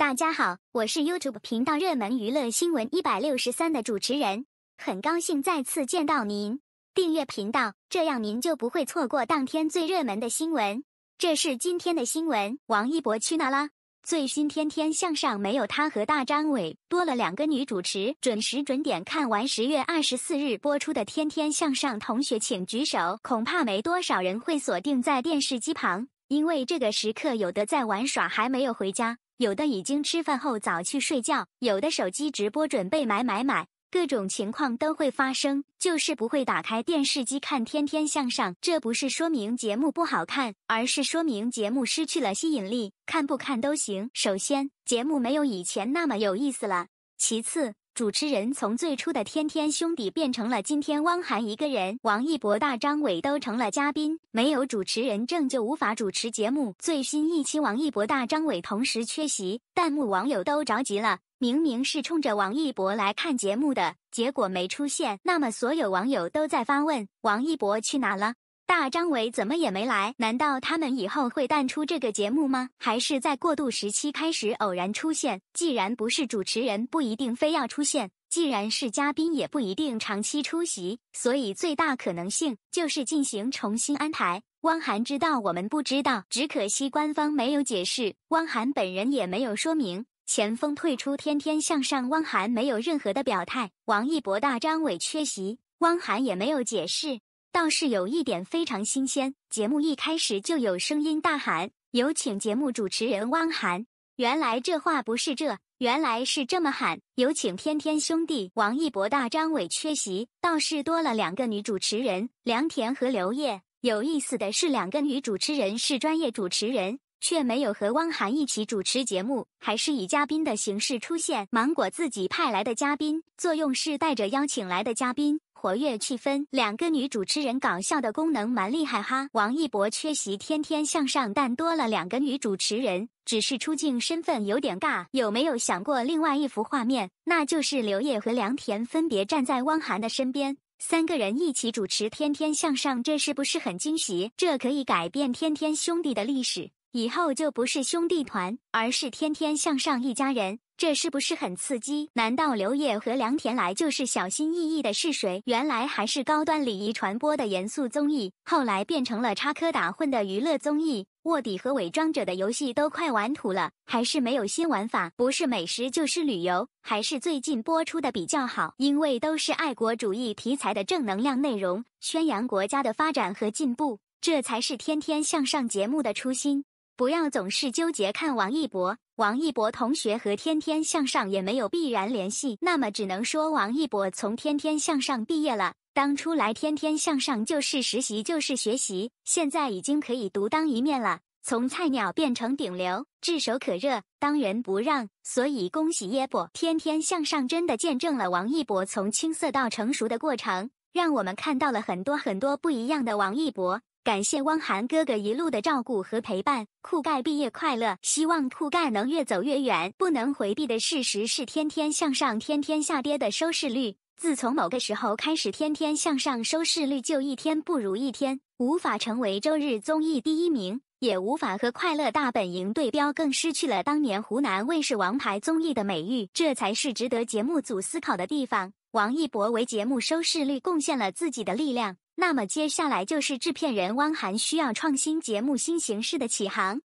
大家好，我是 YouTube 频道热门娱乐新闻一百六十三的主持人，很高兴再次见到您。订阅频道，这样您就不会错过当天最热门的新闻。这是今天的新闻：王一博去哪啦？最新《天天向上》没有他和大张伟，多了两个女主持。准时准点看完十月二十四日播出的《天天向上》，同学请举手，恐怕没多少人会锁定在电视机旁，因为这个时刻有的在玩耍，还没有回家。有的已经吃饭后早去睡觉，有的手机直播准备买买买，各种情况都会发生，就是不会打开电视机看《天天向上》。这不是说明节目不好看，而是说明节目失去了吸引力，看不看都行。首先，节目没有以前那么有意思了；其次，主持人从最初的天天兄弟变成了今天汪涵一个人，王一博、大张伟都成了嘉宾，没有主持人证就无法主持节目。最新一期王一博、大张伟同时缺席，弹幕网友都着急了，明明是冲着王一博来看节目的，结果没出现，那么所有网友都在发问：王一博去哪了？大张伟怎么也没来？难道他们以后会淡出这个节目吗？还是在过渡时期开始偶然出现？既然不是主持人，不一定非要出现；既然是嘉宾，也不一定长期出席。所以最大可能性就是进行重新安排。汪涵知道我们不知道，只可惜官方没有解释，汪涵本人也没有说明。前锋退出《天天向上》，汪涵没有任何的表态。王一博、大张伟缺席，汪涵也没有解释。倒是有一点非常新鲜，节目一开始就有声音大喊“有请节目主持人汪涵”。原来这话不是这，原来是这么喊“有请天天兄弟王一博、大张伟缺席，倒是多了两个女主持人梁田和刘烨”。有意思的是，两个女主持人是专业主持人，却没有和汪涵一起主持节目，还是以嘉宾的形式出现。芒果自己派来的嘉宾，作用是带着邀请来的嘉宾。活跃气氛，两个女主持人搞笑的功能蛮厉害哈。王一博缺席《天天向上》，但多了两个女主持人，只是出镜身份有点尬。有没有想过另外一幅画面？那就是刘烨和梁田分别站在汪涵的身边，三个人一起主持《天天向上》，这是不是很惊喜？这可以改变天天兄弟的历史。以后就不是兄弟团，而是天天向上一家人，这是不是很刺激？难道刘烨和梁田来就是小心翼翼的试水？原来还是高端礼仪传播的严肃综艺，后来变成了插科打诨的娱乐综艺，卧底和伪装者的游戏都快玩土了，还是没有新玩法。不是美食就是旅游，还是最近播出的比较好，因为都是爱国主义题材的正能量内容，宣扬国家的发展和进步，这才是天天向上节目的初心。不要总是纠结看王一博，王一博同学和《天天向上》也没有必然联系。那么只能说，王一博从《天天向上》毕业了。当初来《天天向上》就是实习，就是学习，现在已经可以独当一面了。从菜鸟变成顶流，炙手可热，当仁不让。所以恭喜耶博，《天天向上》真的见证了王一博从青涩到成熟的过程，让我们看到了很多很多不一样的王一博。感谢汪涵哥哥一路的照顾和陪伴，酷盖毕业快乐！希望酷盖能越走越远。不能回避的事实是，天天向上天天下跌的收视率，自从某个时候开始，天天向上收视率就一天不如一天，无法成为周日综艺第一名，也无法和快乐大本营对标，更失去了当年湖南卫视王牌综艺的美誉。这才是值得节目组思考的地方。王一博为节目收视率贡献了自己的力量。那么接下来就是制片人汪涵需要创新节目新形式的启航。